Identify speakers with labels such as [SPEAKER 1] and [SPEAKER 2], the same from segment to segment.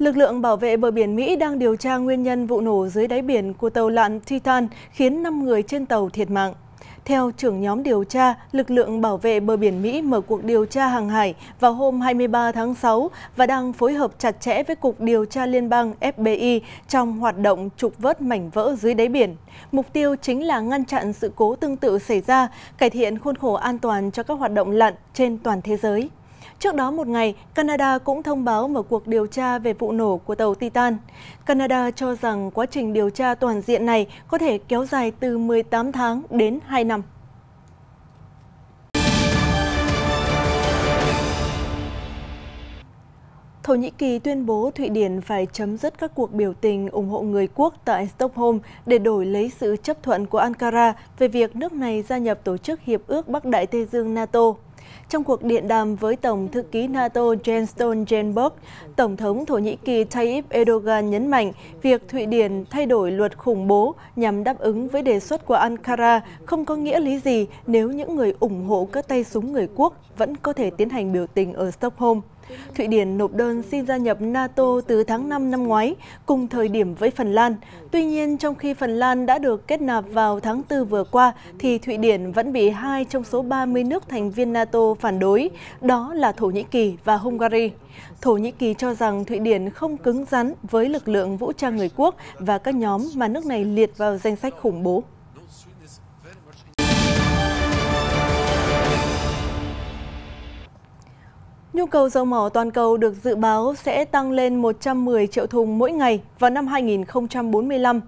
[SPEAKER 1] Lực lượng bảo vệ bờ biển Mỹ đang điều tra nguyên nhân vụ nổ dưới đáy biển của tàu lặn Titan khiến 5 người trên tàu thiệt mạng. Theo trưởng nhóm điều tra, lực lượng bảo vệ bờ biển Mỹ mở cuộc điều tra hàng hải vào hôm 23 tháng 6 và đang phối hợp chặt chẽ với Cục Điều tra Liên bang FBI trong hoạt động trục vớt mảnh vỡ dưới đáy biển. Mục tiêu chính là ngăn chặn sự cố tương tự xảy ra, cải thiện khuôn khổ an toàn cho các hoạt động lặn trên toàn thế giới. Trước đó một ngày, Canada cũng thông báo mở cuộc điều tra về vụ nổ của tàu Titan. Canada cho rằng quá trình điều tra toàn diện này có thể kéo dài từ 18 tháng đến 2 năm. Thổ Nhĩ Kỳ tuyên bố Thụy Điển phải chấm dứt các cuộc biểu tình ủng hộ người quốc tại Stockholm để đổi lấy sự chấp thuận của Ankara về việc nước này gia nhập Tổ chức Hiệp ước Bắc Đại Tây Dương NATO. Trong cuộc điện đàm với Tổng thư ký NATO Jens Stoltenberg, Tổng thống Thổ Nhĩ Kỳ Tayyip Erdogan nhấn mạnh việc Thụy Điển thay đổi luật khủng bố nhằm đáp ứng với đề xuất của Ankara không có nghĩa lý gì nếu những người ủng hộ các tay súng người quốc vẫn có thể tiến hành biểu tình ở Stockholm. Thụy Điển nộp đơn xin gia nhập NATO từ tháng 5 năm ngoái, cùng thời điểm với Phần Lan. Tuy nhiên, trong khi Phần Lan đã được kết nạp vào tháng 4 vừa qua, thì Thụy Điển vẫn bị hai trong số 30 nước thành viên NATO NATO phản đối, đó là Thổ Nhĩ Kỳ và Hungary. Thổ Nhĩ Kỳ cho rằng Thụy Điển không cứng rắn với lực lượng vũ trang người quốc và các nhóm mà nước này liệt vào danh sách khủng bố. Nhu cầu dầu mỏ toàn cầu được dự báo sẽ tăng lên 110 triệu thùng mỗi ngày vào năm 2045.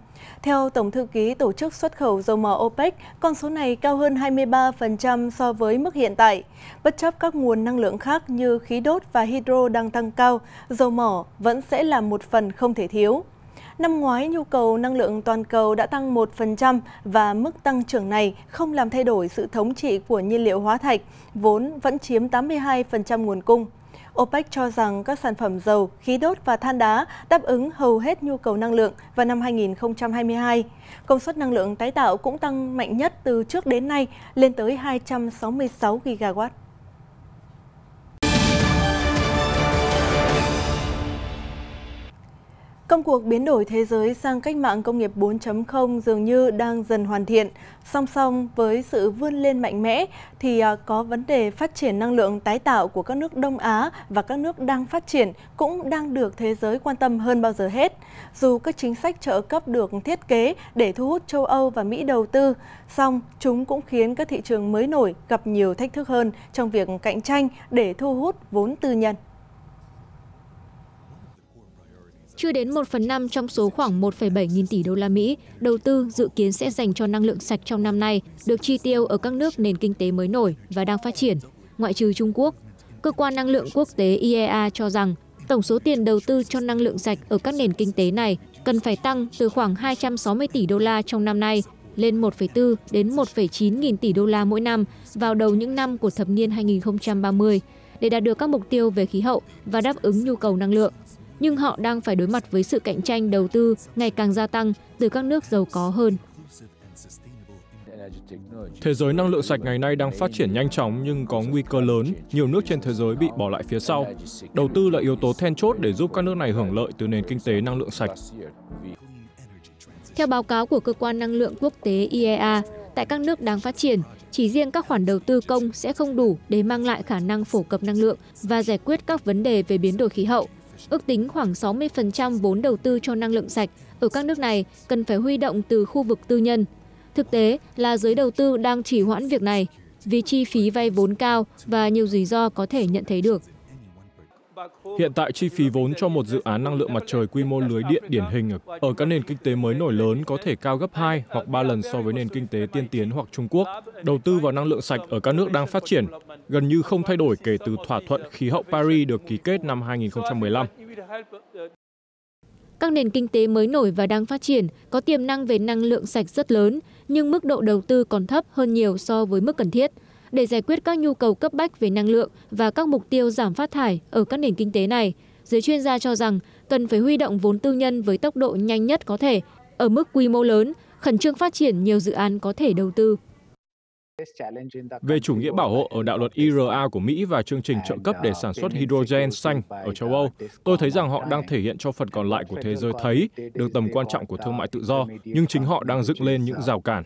[SPEAKER 1] Theo Tổng thư ký Tổ chức Xuất khẩu dầu mỏ OPEC, con số này cao hơn 23% so với mức hiện tại. Bất chấp các nguồn năng lượng khác như khí đốt và hydro đang tăng cao, dầu mỏ vẫn sẽ là một phần không thể thiếu. Năm ngoái, nhu cầu năng lượng toàn cầu đã tăng 1% và mức tăng trưởng này không làm thay đổi sự thống trị của nhiên liệu hóa thạch, vốn vẫn chiếm 82% nguồn cung. OPEC cho rằng các sản phẩm dầu, khí đốt và than đá đáp ứng hầu hết nhu cầu năng lượng vào năm 2022. Công suất năng lượng tái tạo cũng tăng mạnh nhất từ trước đến nay lên tới 266 gigawatt. Công cuộc biến đổi thế giới sang cách mạng công nghiệp 4.0 dường như đang dần hoàn thiện. Song song với sự vươn lên mạnh mẽ thì à, có vấn đề phát triển năng lượng tái tạo của các nước Đông Á và các nước đang phát triển cũng đang được thế giới quan tâm hơn bao giờ hết. Dù các chính sách trợ cấp được thiết kế để thu hút châu Âu và Mỹ đầu tư, song chúng cũng khiến các thị trường mới nổi gặp nhiều thách thức hơn trong việc cạnh tranh để thu hút vốn tư nhân
[SPEAKER 2] chưa đến một phần năm trong số khoảng 1,7 nghìn tỷ đô la Mỹ đầu tư dự kiến sẽ dành cho năng lượng sạch trong năm nay được chi tiêu ở các nước nền kinh tế mới nổi và đang phát triển, ngoại trừ Trung Quốc. Cơ quan năng lượng quốc tế IEA cho rằng tổng số tiền đầu tư cho năng lượng sạch ở các nền kinh tế này cần phải tăng từ khoảng 260 tỷ đô la trong năm nay lên 1,4 đến 1,9 nghìn tỷ đô la mỗi năm vào đầu những năm của thập niên 2030 để đạt được các mục tiêu về khí hậu và đáp ứng nhu cầu năng lượng nhưng họ đang phải đối mặt với sự cạnh tranh đầu tư ngày càng gia tăng từ các nước giàu có
[SPEAKER 3] hơn. Thế giới năng lượng sạch ngày nay đang phát triển nhanh chóng nhưng có nguy cơ lớn, nhiều nước trên thế giới bị bỏ lại phía sau. Đầu tư là yếu tố then chốt để giúp các nước này hưởng lợi từ nền kinh tế năng lượng sạch.
[SPEAKER 2] Theo báo cáo của cơ quan năng lượng quốc tế IEA, tại các nước đang phát triển, chỉ riêng các khoản đầu tư công sẽ không đủ để mang lại khả năng phổ cập năng lượng và giải quyết các vấn đề về biến đổi khí hậu ước tính khoảng sáu mươi vốn đầu tư cho năng lượng sạch ở các nước này cần phải huy động từ khu vực tư nhân thực tế là giới đầu tư đang chỉ hoãn việc này vì chi phí vay vốn cao và nhiều rủi ro có thể nhận thấy được
[SPEAKER 3] Hiện tại, chi phí vốn cho một dự án năng lượng mặt trời quy mô lưới điện điển hình ở các nền kinh tế mới nổi lớn có thể cao gấp 2 hoặc 3 lần so với nền kinh tế tiên tiến hoặc Trung Quốc. Đầu tư vào năng lượng sạch ở các nước đang phát triển gần như không thay đổi kể từ thỏa thuận khí hậu Paris được ký kết năm 2015. Uh,
[SPEAKER 2] các nền kinh tế mới nổi và đang phát triển có tiềm năng về năng lượng sạch rất lớn, nhưng mức độ đầu tư còn thấp hơn nhiều so với mức cần thiết để giải quyết các nhu cầu cấp bách về năng lượng và các mục tiêu giảm phát thải ở các nền kinh tế này. Giới chuyên gia cho rằng cần phải huy động vốn tư nhân với tốc độ nhanh nhất có thể, ở mức quy mô lớn, khẩn trương phát triển nhiều dự án có thể đầu tư
[SPEAKER 3] về chủ nghĩa bảo hộ ở đạo luật IRA của Mỹ và chương trình trợ cấp để uh, sản xuất hydrogen xanh ở châu Âu, tôi thấy rằng họ đang thể hiện cho phần còn lại của thế giới thấy được tầm quan trọng của thương mại tự do, nhưng chính họ đang dựng lên những rào cản.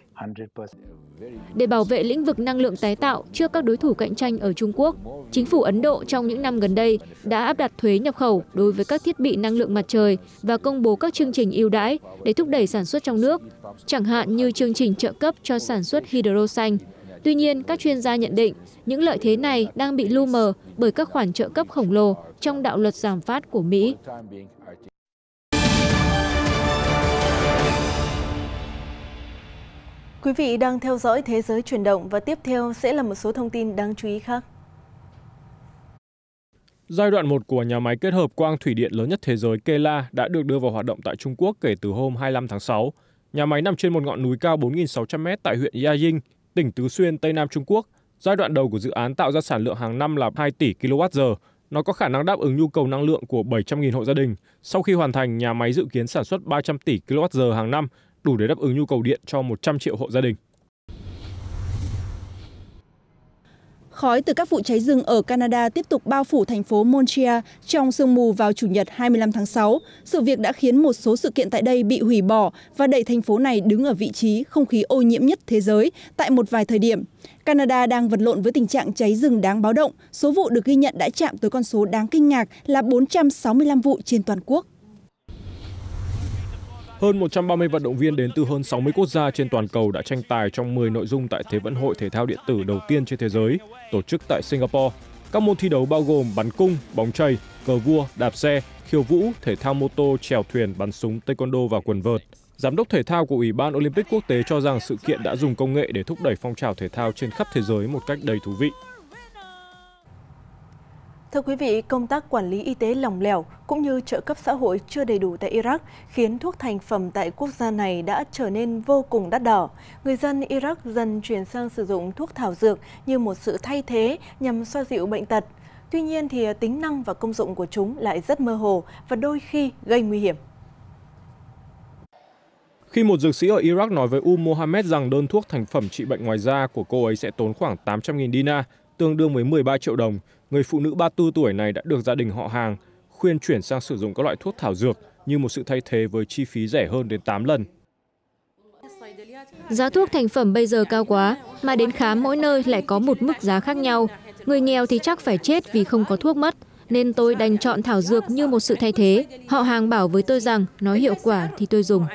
[SPEAKER 2] Để bảo vệ lĩnh vực năng lượng tái tạo trước các đối thủ cạnh tranh ở Trung Quốc, chính phủ Ấn Độ trong những năm gần đây đã áp đặt thuế nhập khẩu đối với các thiết bị năng lượng mặt trời và công bố các chương trình ưu đãi để thúc đẩy sản xuất trong nước, chẳng hạn như chương trình trợ cấp cho sản xuất hydro xanh Tuy nhiên, các chuyên gia nhận định những lợi thế này đang bị lu mờ bởi các khoản trợ cấp khổng lồ trong đạo luật giảm phát của Mỹ.
[SPEAKER 1] Quý vị đang theo dõi Thế giới chuyển động và tiếp theo sẽ là một số thông tin đáng chú ý khác.
[SPEAKER 3] Giai đoạn 1 của nhà máy kết hợp quang thủy điện lớn nhất thế giới Kela đã được đưa vào hoạt động tại Trung Quốc kể từ hôm 25 tháng 6. Nhà máy nằm trên một ngọn núi cao 4.600 m tại huyện Yajing, tỉnh Tứ Xuyên, Tây Nam Trung Quốc, giai đoạn đầu của dự án tạo ra sản lượng hàng năm là 2 tỷ kWh. Nó có khả năng đáp ứng nhu cầu năng lượng của 700.000 hộ gia đình. Sau khi hoàn thành, nhà máy dự kiến sản xuất 300 tỷ kWh hàng năm, đủ để đáp ứng nhu cầu điện cho 100 triệu hộ gia đình.
[SPEAKER 1] khói từ các vụ cháy rừng ở canada tiếp tục bao phủ thành phố Montreal trong sương mù vào chủ nhật 25 tháng 6. sự việc đã khiến một số sự kiện tại đây bị hủy bỏ và đẩy thành phố này đứng ở vị trí không khí ô nhiễm nhất thế giới tại một vài thời điểm canada đang vật lộn với tình trạng cháy rừng đáng báo động số vụ được ghi nhận đã chạm tới con số đáng kinh ngạc là 465 vụ trên toàn quốc
[SPEAKER 3] hơn 130 vận động viên đến từ hơn 60 quốc gia trên toàn cầu đã tranh tài trong 10 nội dung tại Thế vận hội thể thao điện tử đầu tiên trên thế giới, tổ chức tại Singapore. Các môn thi đấu bao gồm bắn cung, bóng chày, cờ vua, đạp xe, khiêu vũ, thể thao mô tô, chèo thuyền, bắn súng, taekwondo và quần vợt. Giám đốc thể thao của Ủy ban Olympic quốc tế cho rằng sự kiện đã dùng công nghệ để thúc đẩy phong trào thể thao trên khắp thế giới một cách đầy thú vị.
[SPEAKER 1] Thưa quý vị, công tác quản lý y tế lòng lẻo cũng như trợ cấp xã hội chưa đầy đủ tại Iraq khiến thuốc thành phẩm tại quốc gia này đã trở nên vô cùng đắt đỏ. Người dân Iraq dần chuyển sang sử dụng thuốc thảo dược như một sự thay thế nhằm xoa dịu bệnh tật. Tuy nhiên thì tính năng và công dụng của chúng lại rất mơ hồ và đôi khi gây nguy hiểm.
[SPEAKER 3] Khi một dược sĩ ở Iraq nói với U Mohammed rằng đơn thuốc thành phẩm trị bệnh ngoài da của cô ấy sẽ tốn khoảng 800.000 dinar, tương đương với 13 triệu đồng người phụ nữ ba mươi tuổi này đã được gia đình họ hàng khuyên chuyển sang sử dụng các loại thuốc thảo dược như một sự thay thế với chi phí rẻ hơn đến 8 lần.
[SPEAKER 2] Giá thuốc thành phẩm bây giờ cao quá, mà đến khám mỗi nơi lại có một mức giá khác nhau. Người nghèo thì chắc phải chết vì không có thuốc mất, nên tôi đành chọn thảo dược như một sự thay thế. Họ hàng bảo với tôi rằng nó hiệu quả thì tôi dùng.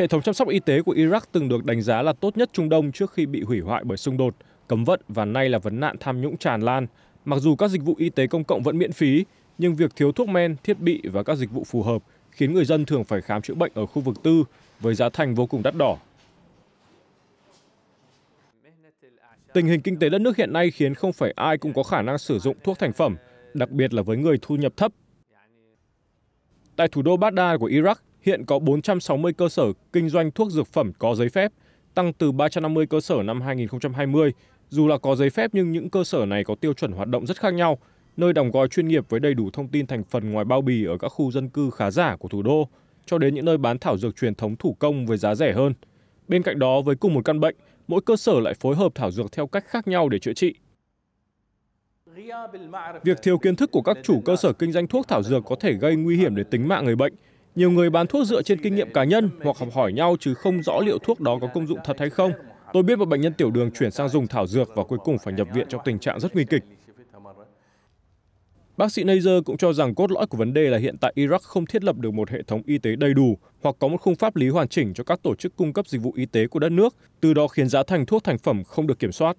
[SPEAKER 3] Hệ thống chăm sóc y tế của Iraq từng được đánh giá là tốt nhất Trung Đông trước khi bị hủy hoại bởi xung đột, cấm vận và nay là vấn nạn tham nhũng tràn lan. Mặc dù các dịch vụ y tế công cộng vẫn miễn phí, nhưng việc thiếu thuốc men, thiết bị và các dịch vụ phù hợp khiến người dân thường phải khám chữa bệnh ở khu vực tư với giá thành vô cùng đắt đỏ. Tình hình kinh tế đất nước hiện nay khiến không phải ai cũng có khả năng sử dụng thuốc thành phẩm, đặc biệt là với người thu nhập thấp. Tại thủ đô Baghdad của Iraq, hiện có bốn trăm sáu mươi cơ sở kinh doanh thuốc dược phẩm có giấy phép tăng từ ba trăm năm mươi cơ sở năm hai nghìn hai mươi dù là có giấy phép nhưng những cơ sở này có tiêu chuẩn hoạt động rất khác nhau nơi đóng gói chuyên nghiệp với đầy đủ thông tin thành phần ngoài bao bì ở các khu dân cư khá giả của thủ đô cho đến những nơi bán thảo dược truyền thống thủ công với giá rẻ hơn bên cạnh đó với cùng một căn bệnh mỗi cơ sở lại phối hợp thảo dược theo cách khác nhau để chữa trị Việc thiếu kiến thức của các chủ cơ sở kinh doanh thuốc thảo dược có thể gây nguy hiểm đến tính mạng người bệnh, nhiều người bán thuốc dựa trên kinh nghiệm cá nhân hoặc học hỏi nhau chứ không rõ liệu thuốc đó có công dụng thật hay không. Tôi biết một bệnh nhân tiểu đường chuyển sang dùng thảo dược và cuối cùng phải nhập viện trong tình trạng rất nguy kịch. Bác sĩ Nazer cũng cho rằng cốt lõi của vấn đề là hiện tại Iraq không thiết lập được một hệ thống y tế đầy đủ hoặc có một khung pháp lý hoàn chỉnh cho các tổ chức cung cấp dịch vụ y tế của đất nước, từ đó khiến giá thành thuốc thành phẩm không được kiểm soát.